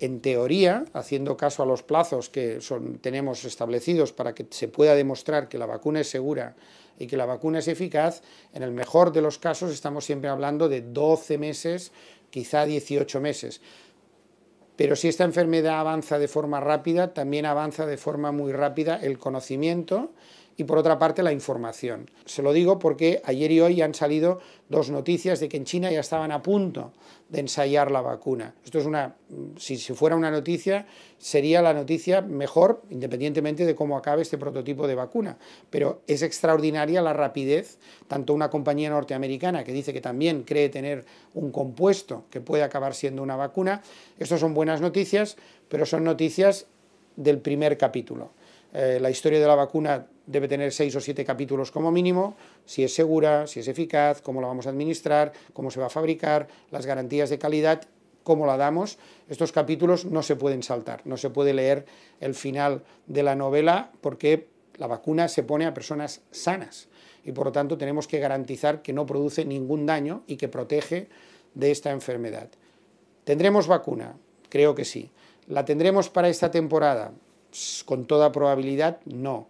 en teoría, haciendo caso a los plazos que tenemos establecidos para que se pueda demostrar que la vacuna es segura y que la vacuna es eficaz, en el mejor de los casos estamos siempre hablando de 12 meses, quizá 18 meses. Pero si esta enfermedad avanza de forma rápida, también avanza de forma muy rápida el conocimiento y por otra parte la información. Se lo digo porque ayer y hoy han salido dos noticias de que en China ya estaban a punto de ensayar la vacuna. Esto es una, si, si fuera una noticia, sería la noticia mejor, independientemente de cómo acabe este prototipo de vacuna. Pero es extraordinaria la rapidez, tanto una compañía norteamericana que dice que también cree tener un compuesto que puede acabar siendo una vacuna. Estas son buenas noticias, pero son noticias del primer capítulo. Eh, la historia de la vacuna debe tener seis o siete capítulos como mínimo, si es segura, si es eficaz, cómo la vamos a administrar, cómo se va a fabricar, las garantías de calidad, cómo la damos. Estos capítulos no se pueden saltar, no se puede leer el final de la novela porque la vacuna se pone a personas sanas y por lo tanto tenemos que garantizar que no produce ningún daño y que protege de esta enfermedad. ¿Tendremos vacuna? Creo que sí. ¿La tendremos para esta temporada? con toda probabilidad no.